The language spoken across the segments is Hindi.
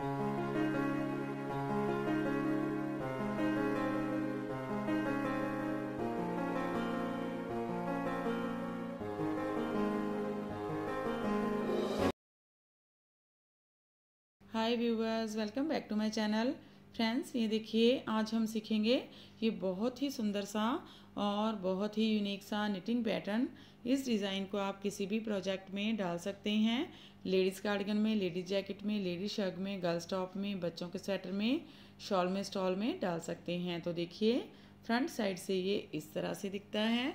hi viewers welcome back to my channel friends ये देखिए आज हम सीखेंगे ये बहुत ही सुंदर सा और बहुत ही यूनिक सा निटिंग पैटर्न इस डिज़ाइन को आप किसी भी प्रोजेक्ट में डाल सकते हैं लेडीज़ कार्डिगन में लेडीज़ जैकेट में लेडीज़ शर्ग में गर्ल्स टॉप में बच्चों के स्वेटर में शॉल में स्टॉल में डाल सकते हैं तो देखिए फ्रंट साइड से ये इस तरह से दिखता है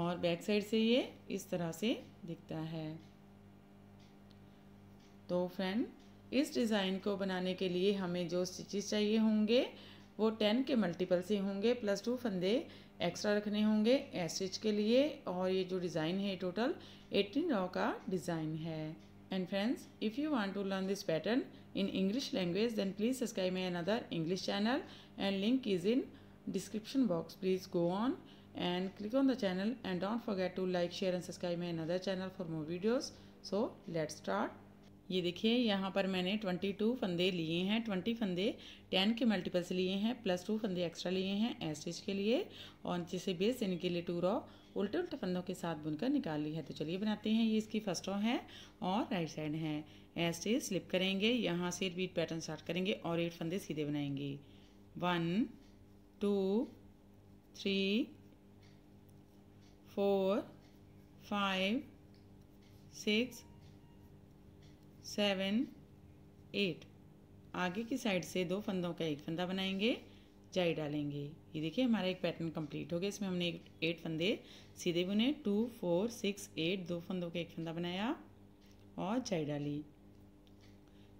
और बैक साइड से ये इस तरह से दिखता है तो फ्रेंड इस डिज़ाइन को बनाने के लिए हमें जो स्टिचेस चाहिए होंगे वो टेन के मल्टीपल से होंगे प्लस टू फंदे एक्स्ट्रा रखने होंगे एस्टिच के लिए और ये जो डिज़ाइन है टोटल एटीन रॉ का डिज़ाइन है and friends if you want to learn this pattern in English language then please subscribe my another English channel and link is in description box please go on and click on the channel and don't forget to like share and subscribe my another channel for more videos so let start ये देखिए यहाँ पर मैंने ट्वेंटी टू फंदे लिए हैं ट्वेंटी फंदे टेन के मल्टीपल्स लिए हैं प्लस टू फंदे एक्स्ट्रा लिए हैं ए स्टिच के लिए और जिसे बेस देने इनके लिए टू रॉ उल्टे उल्टे फंदों के साथ बुनकर निकाल ली है तो चलिए बनाते हैं ये इसकी फर्स्ट रॉ है और राइट साइड है ए स्टिच स्लिप करेंगे यहाँ से रिपीट पैटर्न स्टार्ट करेंगे और एट फंदे सीधे बनाएंगे one two three four five six seven eight आगे की साइड से दो फंदों का एक फंदा बनाएंगे जाई डालेंगे ये देखिए हमारा एक पैटर्न कंप्लीट हो गया इसमें हमने एट फंदे सीधे बुने टू फोर सिक्स एट दो फंदों का एक फंदा बनाया और जाई डाली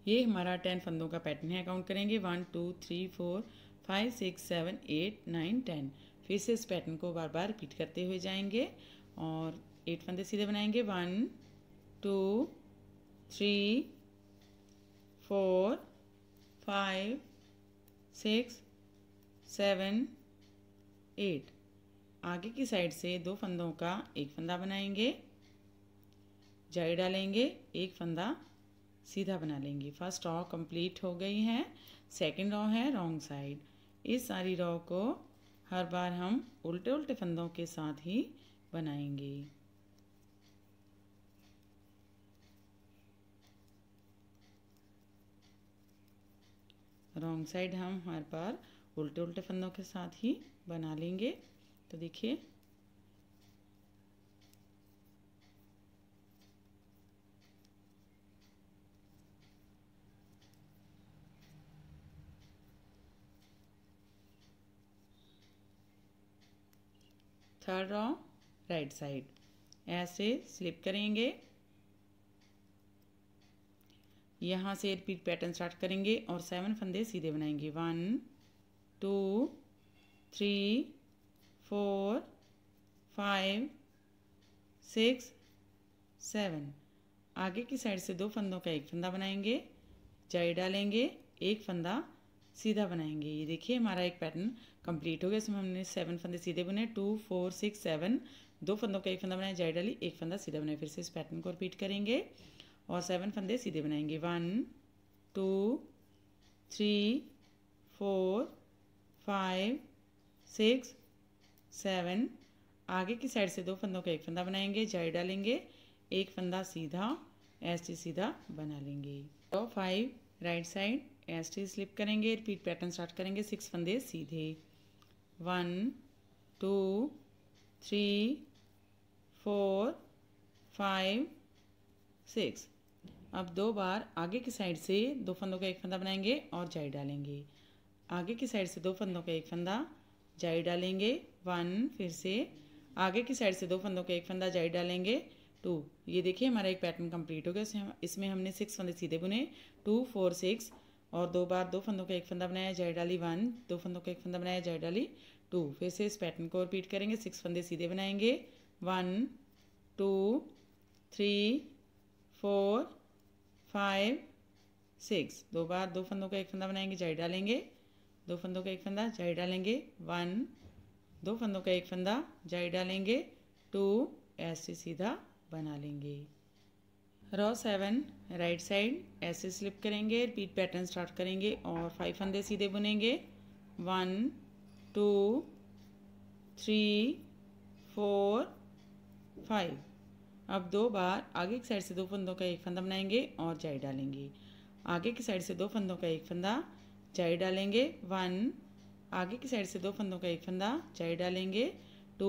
ये हमारा टेन फंदों का पैटर्न है काउंट करेंगे one two three four five six seven eight nine ten फिर से इस पैटर्न को बार बार रिपीट करते हुए जाएंगे और एट फंदे सीधे बनाएंगे one two three four five six seven eight आगे की साइड से दो फंदों का एक फंदा बनाएंगे जाई डालेंगे एक फंदा सीधा बना लेंगे फर्स्ट रॉ कंप्लीट हो गई है सेकंड रॉ है रॉन्ग साइड इस सारी रॉ को हर बार हम उल्टे उल्टे फंदों के साथ ही बनाएंगे रॉन्ग साइड हम हर बार उल्टे उल्टे फंदों के साथ ही बना लेंगे तो देखिए थर्ड रॉ राइट साइड ऐसे स्लिप करेंगे यहाँ से रिपीट पैटर्न स्टार्ट करेंगे और सेवन फंदे सीधे बनाएंगे one two three four five six seven आगे की साइड से दो फंदों का एक फंदा बनाएंगे जाई डालेंगे एक फंदा सीधा बनाएंगे ये देखिए हमारा एक पैटर्न कंप्लीट हो गया इसमें हमने सेवन फंदे सीधे बुने टू फोर सिक्स सेवन दो फंदों का एक फंदा बनाया जाई डाली एक फंदा सीधा बनाया फिर से इस पैटर्न को रिपीट करेंगे और सेवन फंदे सीधे बनाएंगे one two three four five six seven आगे की साइड से दो फंदों का एक फंदा बनाएंगे जाई डालेंगे एक फंदा सीधा टी सीधा बना लेंगे तो five right side S T slip करेंगे रिपीट पैटर्न स्टार्ट करेंगे सिक्स फंदे सीधे one two three four five six अब दो बार आगे की साइड से दो फंदों का एक फंदा बनाएंगे और जाई डालेंगे आगे की साइड से दो फंदों का एक फंदा जाई डालेंगे वन फिर से आगे की साइड से दो फंदों का एक फंदा जाई डालेंगे टू ये देखिए हमारा एक पैटर्न कंप्लीट हो गया इसमें हमने सिक्स फंदे सीधे बुने टू फोर सिक्स और दो बार दो फंदों का एक फंदा बनाया जाई डाली वन दो फंदों का एक फंदा बनाया जाई डाली टू फिर से इस पैटर्न को रिपीट करेंगे सिक्स फंदे सीधे बनाएंगे one two three four five six दो बार दो फंदों का एक फंदा बनाएंगे जाई डालेंगे दो फंदों का एक फंदा जाई डालेंगे वन दो फंदों का एक फंदा जाई डालेंगे टू ऐसे सीधा बना लेंगे रॉ सेवन राइट साइड ऐसे स्लिप करेंगे रिपीट पैटर्न स्टार्ट करेंगे और फाइव फंदे सीधे बुनेंगे one two three four five अब दो बार आगे की साइड से दो फंदों का एक फंदा बनाएंगे और जाई डालेंगे आगे की साइड से दो फंदों का एक फंदा जाई डालेंगे वन आगे की साइड से दो फंदों का एक फंदा जाई डालेंगे टू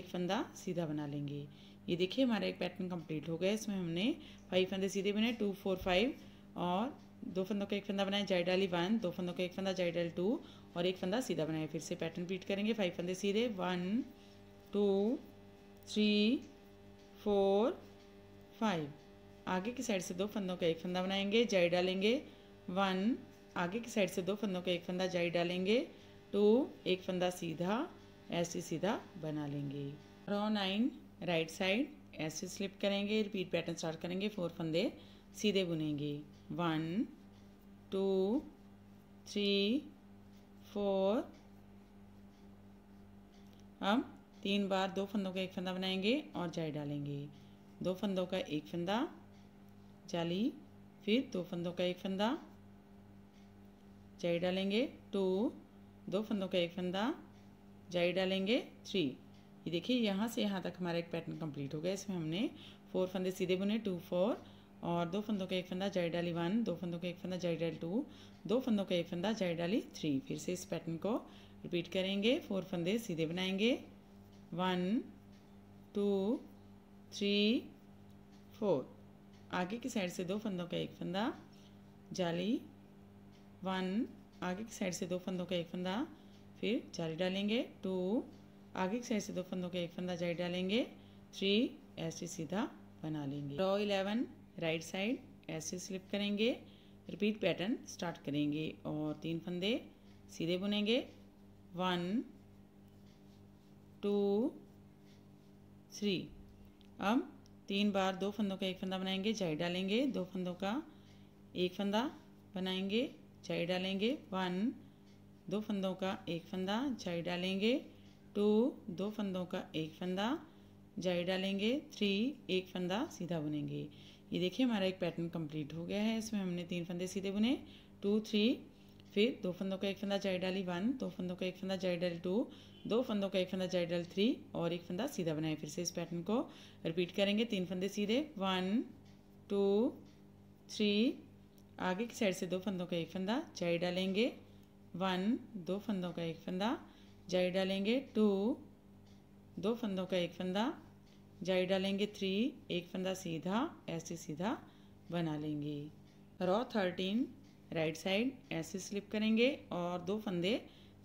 एक फंदा सीधा बना लेंगे ये देखिए हमारा एक पैटर्न कंप्लीट हो गया इसमें हमने फाइव फंदे सीधे बनाए टू फोर फाइव और दो फंदों का एक फंदा बनाया जाई डाली वन दो फंदों का एक फंदा जाई डाली टू और एक फंदा सीधा बनाया फिर से पैटर्न रिपीट करेंगे फाइव फंदे सीधे one two three four five आगे की साइड से दो फंदों का एक फंदा बनाएंगे जाई डालेंगे वन आगे की साइड से दो फंदों का एक फंदा जाई डालेंगे टू एक फंदा सीधा ऐसे सीधा बना लेंगे रो नाइन राइट साइड ऐसे स्लिप करेंगे रिपीट पैटर्न स्टार्ट करेंगे फोर फंदे सीधे बुनेंगे वन टू थ्री फोर अब तीन बार दो फंदों का एक फंदा बनाएंगे और जाली डालेंगे दो फंदों का एक फंदा जाली फिर दो फंदों का एक फंदा जाली डालेंगे टू दो फंदों का एक फंदा जाली डालेंगे थ्री ये देखिए यहाँ से यहाँ तक हमारा एक पैटर्न कंप्लीट हो गया इसमें हमने फोर फंदे सीधे बुने टू फोर और दो फंदों का एक फंदा जाई डाली वन दो फंदों का एक फंदा जाली डाली टू दो फंदों का एक फंदा जाई डाली थ्री फिर से इस पैटर्न को रिपीट करेंगे फोर फंदे सीधे बनाएंगे वन टू थ्री फोर आगे की साइड से दो फंदों का एक फंदा जाली वन आगे की साइड से दो फंदों का एक फंदा फिर जाली डालेंगे टू आगे की साइड से दो फंदों का एक फंदा जाली डालेंगे थ्री ऐसे सीधा बना लेंगे रो इलेवन राइट साइड ऐसे स्लिप करेंगे रिपीट पैटर्न स्टार्ट करेंगे और तीन फंदे सीधे बुनेंगे वन टू थ्री अब तीन बार दो फंदों का एक फंदा बनाएंगे जाई डालेंगे दो फंदों का एक फंदा बनाएंगे जाई डालेंगे वन दो फंदों का एक फंदा जाई डालेंगे टू दो फंदों का एक फंदा जाई डालेंगे थ्री एक फंदा सीधा बुनेंगे ये देखिए हमारा एक पैटर्न कंप्लीट हो गया है इसमें हमने तीन फंदे सीधे बुने टू थ्री फिर दो फंदों का एक फंदा जाई डाली वन दो फंदों का एक फंदा जाई डाली टू दो फंदों का एक फंदा जाई डाली थ्री और एक फंदा सीधा बनाए फिर से इस पैटर्न को रिपीट करेंगे तीन फंदे सीधे वन टू थ्री आगे की साइड से दो फंदों का एक फंदा जाई डालेंगे वन दो फंदों का एक फंदा जाई डालेंगे टू दो फंदों का एक फंदा जाई डालेंगे थ्री एक फंदा सीधा ऐसे सीधा बना लेंगे रॉ थर्टीन राइट साइड ऐसे स्लिप करेंगे और दो फंदे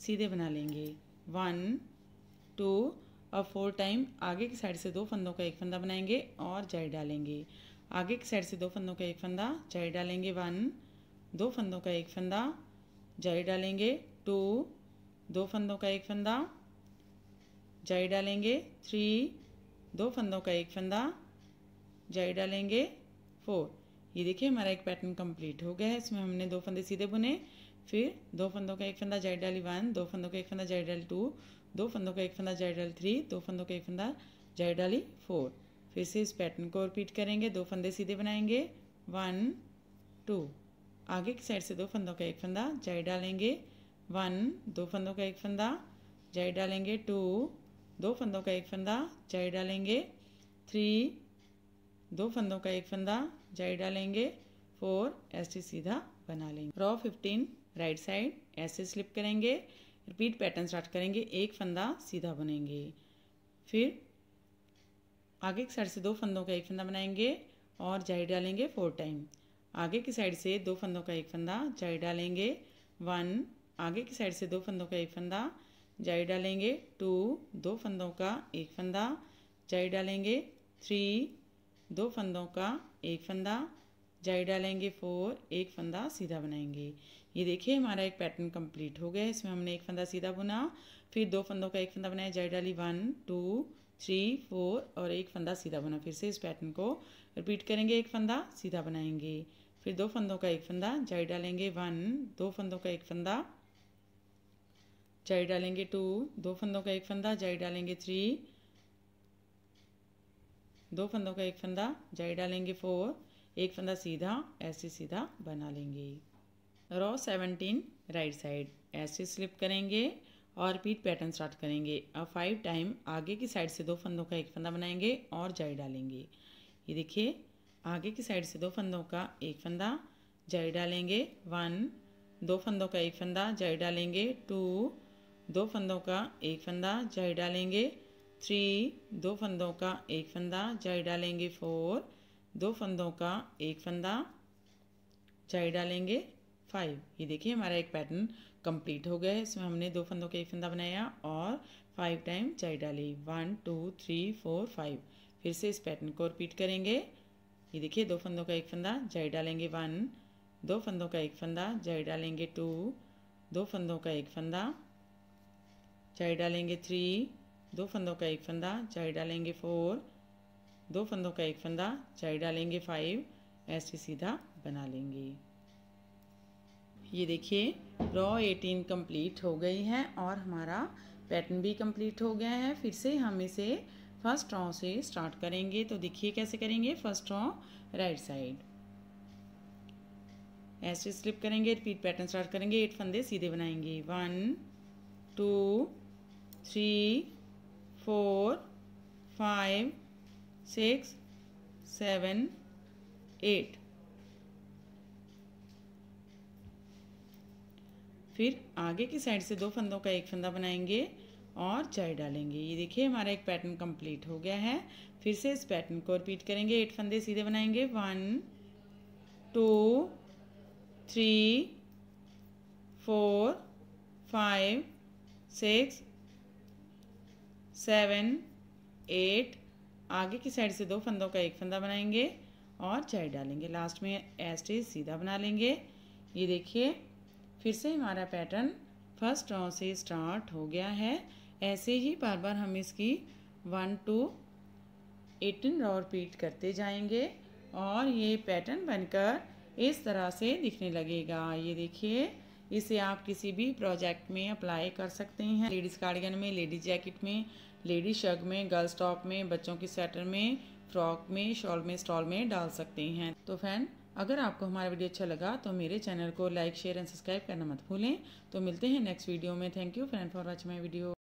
सीधे बना लेंगे वन टू अब फोर टाइम आगे की साइड से दो फंदों का एक फंदा बनाएंगे और जाई डालेंगे आगे की साइड से दो फंदों का एक फंदा जाई डालेंगे वन दो फंदों का एक फंदा जाई डालेंगे टू दो फंदों का एक फंदा जाई डालेंगे थ्री दो फंदों का एक फंदा जाई डालेंगे फोर ये देखिए हमारा एक पैटर्न कंप्लीट हो गया है इसमें हमने दो फंदे सीधे बुने फिर दो फंदों का एक फंदा जाइड डाली वन दो फंदों का एक फंदा जाइड डाली टू दो फंदों का एक फंदा जाइड डाली थ्री दो फंदों का एक फंदा जाइड डाली फोर फिर से इस पैटर्न को रिपीट करेंगे दो फंदे सीधे बनाएंगे वन टू आगे की साइड से दो फंदों का एक फंदा जाइड डालेंगे वन दो फंदों का एक फंदा जाइड डालेंगे टू दो फंदों का एक फंदा जाइड डालेंगे थ्री दो फंदों का एक फंदा जाई डालेंगे फोर ऐसे सीधा बना लेंगे रॉ फिफ्टीन राइट साइड ऐसे स्लिप करेंगे रिपीट पैटर्न स्टार्ट करेंगे एक फंदा सीधा बनेंगे फिर आगे की साइड से दो फंदों का एक फंदा बनाएंगे और जाई डालेंगे फोर टाइम आगे की साइड से दो फंदों का एक फंदा जाई डालेंगे वन आगे की साइड से दो फंदों का एक फंदा जाई डालेंगे टू दो फंदों का एक फंदा जाई डालेंगे थ्री दो फंदों का एक फंदा जाई डालेंगे फोर एक फंदा सीधा बनाएंगे ये देखिए हमारा एक पैटर्न कंप्लीट हो गया है इसमें हमने एक फंदा सीधा बुना फिर दो फंदों का एक फंदा बनाया जाई डाली वन टू थ्री फोर और एक फंदा सीधा बना फिर से इस पैटर्न को रिपीट करेंगे एक फंदा सीधा बनाएंगे फिर दो फंदों का एक फंदा जाई डालेंगे वन दो फंदों का एक फंदा जाई डालेंगे टू दो फंदों का एक फंदा जाई डालेंगे थ्री दो फंदों का एक फंदा जाई डालेंगे फोर एक फंदा सीधा ऐसे सीधा बना लेंगे रो सेवनटीन राइट साइड ऐसे स्लिप करेंगे और रिपीट पैटर्न स्टार्ट करेंगे अब फाइव टाइम आगे की साइड से दो फंदों का एक फंदा बनाएंगे और जाई डालेंगे ये देखिए आगे की साइड से दो फंदों का एक फंदा जाई डालेंगे वन दो फंदों का एक फंदा जाई डालेंगे टू दो फंदों का एक फंदा जाई डालेंगे थ्री दो फंदों का एक फंदा जाई डालेंगे फोर दो फंदों का एक फंदा जाई डालेंगे फाइव ये देखिए हमारा एक पैटर्न कंप्लीट हो गया है इसमें हमने दो फंदों का एक फंदा बनाया और फाइव टाइम जाई डाली one two three four five फिर से इस पैटर्न को रिपीट करेंगे ये देखिए दो फंदों का एक फंदा जाई डालेंगे वन दो फंदों का एक फंदा जाई डालेंगे टू दो फंदों का एक फंदा जाई डालेंगे थ्री दो फंदों का एक फंदा चाई डालेंगे फोर दो फंदों का एक फंदा चाई डालेंगे फाइव ऐसे सीधा बना लेंगे ये देखिए रॉ एटीन कंप्लीट हो गई है और हमारा पैटर्न भी कंप्लीट हो गया है फिर से हम इसे फर्स्ट रॉ से स्टार्ट करेंगे तो देखिए कैसे करेंगे फर्स्ट रॉ राइट साइड ऐसे स्लिप करेंगे रिपीट पैटर्न स्टार्ट करेंगे एट फंदे सीधे बनाएंगे one two three four five six seven eight फिर आगे की साइड से दो फंदों का एक फंदा बनाएंगे और चाय डालेंगे ये देखिए हमारा एक पैटर्न कंप्लीट हो गया है फिर से इस पैटर्न को रिपीट करेंगे एट फंदे सीधे बनाएंगे one two three four five six seven eight आगे की साइड से दो फंदों का एक फंदा बनाएंगे और चाय डालेंगे लास्ट में एस्टे सीधा बना लेंगे ये देखिए फिर से हमारा पैटर्न फर्स्ट रॉ से स्टार्ट हो गया है ऐसे ही बार बार हम इसकी one two eighteen row repeat करते जाएंगे और ये पैटर्न बनकर इस तरह से दिखने लगेगा ये देखिए इसे आप किसी भी प्रोजेक्ट में अप्लाई कर सकते हैं लेडीज़ कार्डिगन में लेडीज़ जैकेट में लेडीज शर्ग में गर्ल्स टॉप में बच्चों की स्वेटर में फ्रॉक में शॉल में स्टॉल में डाल सकते हैं तो फैन अगर आपको हमारा वीडियो अच्छा लगा तो मेरे चैनल को लाइक शेयर एंड सब्सक्राइब करना मत भूलें तो मिलते हैं नेक्स्ट वीडियो में thank you friend for watch my video